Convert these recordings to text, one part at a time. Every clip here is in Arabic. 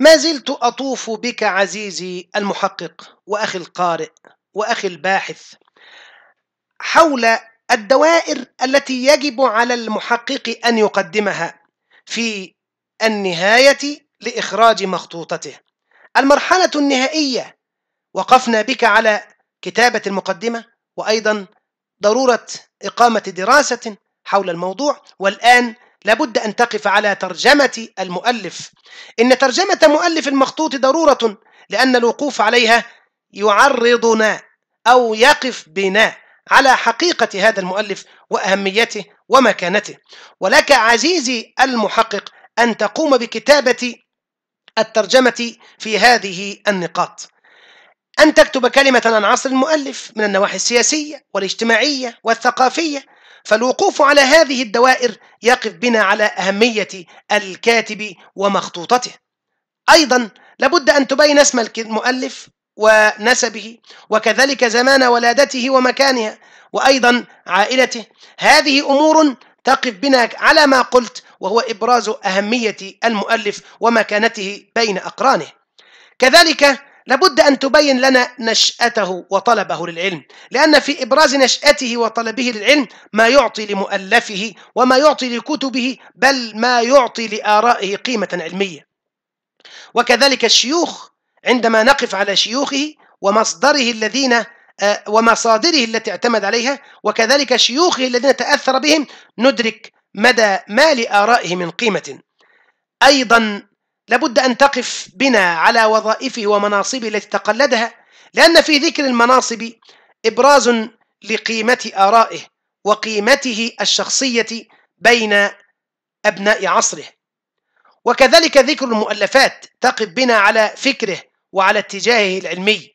ما زلت أطوف بك عزيزي المحقق وأخي القارئ وأخي الباحث حول الدوائر التي يجب على المحقق أن يقدمها في النهاية لإخراج مخطوطته المرحلة النهائية وقفنا بك على كتابة المقدمة وأيضا ضرورة إقامة دراسة حول الموضوع والآن لابد أن تقف على ترجمة المؤلف إن ترجمة مؤلف المخطوط ضرورة لأن الوقوف عليها يعرضنا أو يقف بنا على حقيقة هذا المؤلف وأهميته ومكانته ولك عزيزي المحقق أن تقوم بكتابة الترجمة في هذه النقاط أن تكتب كلمة عن عصر المؤلف من النواحي السياسية والاجتماعية والثقافية فالوقوف على هذه الدوائر يقف بنا على أهمية الكاتب ومخطوطته أيضا لابد أن تبين اسم المؤلف ونسبه وكذلك زمان ولادته ومكانها وأيضا عائلته هذه أمور تقف بنا على ما قلت وهو إبراز أهمية المؤلف ومكانته بين أقرانه كذلك لابد أن تبين لنا نشأته وطلبه للعلم لأن في إبراز نشأته وطلبه للعلم ما يعطي لمؤلفه وما يعطي لكتبه بل ما يعطي لآرائه قيمة علمية وكذلك الشيوخ عندما نقف على شيوخه ومصدره الذين آه، ومصادره التي اعتمد عليها وكذلك شيوخه الذين تأثر بهم ندرك مدى ما لآرائه من قيمة أيضا لابد أن تقف بنا على وظائفه ومناصبه التي تقلدها لأن في ذكر المناصب إبراز لقيمة آرائه وقيمته الشخصية بين أبناء عصره وكذلك ذكر المؤلفات تقف بنا على فكره وعلى اتجاهه العلمي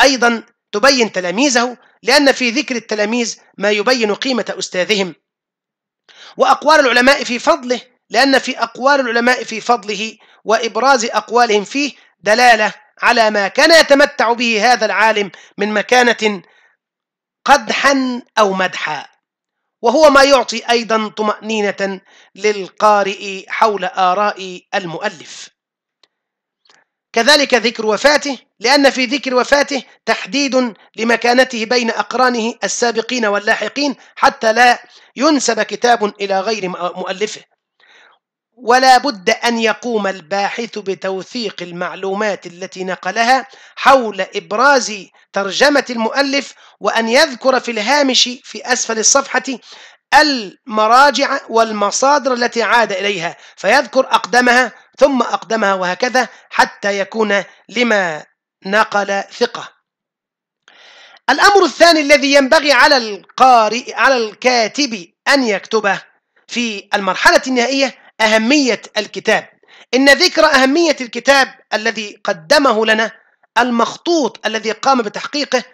أيضا تبين تلاميذه لأن في ذكر التلاميذ ما يبين قيمة أستاذهم وأقوال العلماء في فضله لأن في أقوال العلماء في فضله وإبراز أقوالهم فيه دلالة على ما كان يتمتع به هذا العالم من مكانة قدحا أو مدحا وهو ما يعطي أيضا طمأنينة للقارئ حول آراء المؤلف كذلك ذكر وفاته لأن في ذكر وفاته تحديد لمكانته بين أقرانه السابقين واللاحقين حتى لا ينسب كتاب إلى غير مؤلفه ولا بد أن يقوم الباحث بتوثيق المعلومات التي نقلها حول إبراز ترجمة المؤلف وأن يذكر في الهامش في أسفل الصفحة المراجع والمصادر التي عاد إليها فيذكر أقدمها ثم أقدمها وهكذا حتى يكون لما نقل ثقة الأمر الثاني الذي ينبغي على القارئ على الكاتب أن يكتبه في المرحلة النهائية أهمية الكتاب إن ذكر أهمية الكتاب الذي قدمه لنا المخطوط الذي قام بتحقيقه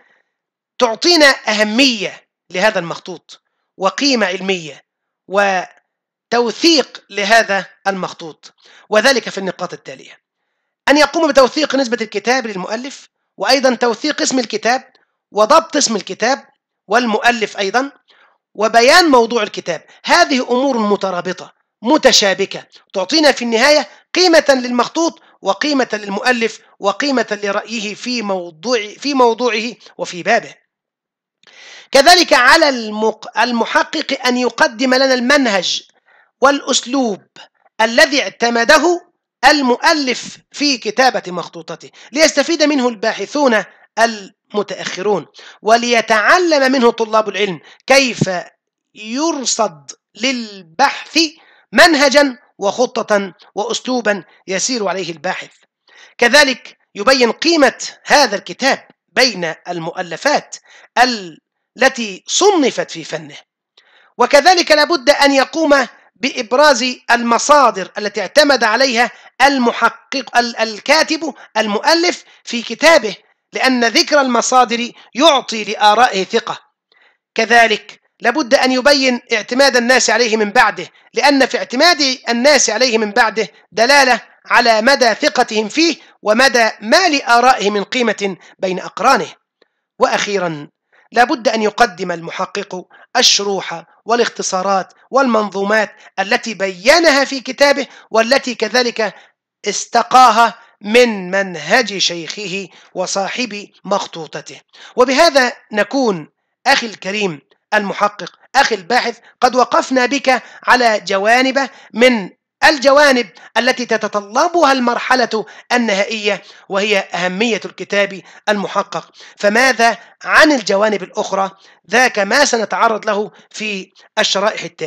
تعطينا أهمية لهذا المخطوط وقيمة علمية وتوثيق لهذا المخطوط وذلك في النقاط التالية أن يقوم بتوثيق نسبة الكتاب للمؤلف وأيضا توثيق اسم الكتاب وضبط اسم الكتاب والمؤلف أيضا وبيان موضوع الكتاب هذه أمور مترابطة متشابكة تعطينا في النهاية قيمة للمخطوط وقيمة للمؤلف وقيمة لرأيه في موضوع في موضوعه وفي بابه. كذلك على المحقق أن يقدم لنا المنهج والأسلوب الذي اعتمده المؤلف في كتابة مخطوطته ليستفيد منه الباحثون المتأخرون وليتعلم منه طلاب العلم كيف يرصد للبحث منهجا وخطة وأسلوبا يسير عليه الباحث كذلك يبين قيمة هذا الكتاب بين المؤلفات التي صنفت في فنه وكذلك لابد أن يقوم بإبراز المصادر التي اعتمد عليها المحقق الكاتب المؤلف في كتابه لأن ذكر المصادر يعطي لآرائه ثقة كذلك لابد أن يبين اعتماد الناس عليه من بعده لأن في اعتماد الناس عليه من بعده دلالة على مدى ثقتهم فيه ومدى ما لآرائه من قيمة بين أقرانه وأخيرا لابد أن يقدم المحقق الشروح والاختصارات والمنظومات التي بينها في كتابه والتي كذلك استقاها من منهج شيخه وصاحب مخطوطته وبهذا نكون أخي الكريم المحقق أخي الباحث قد وقفنا بك على جوانب من الجوانب التي تتطلبها المرحلة النهائية وهي أهمية الكتاب المحقق فماذا عن الجوانب الأخرى ذاك ما سنتعرض له في الشرائح التالية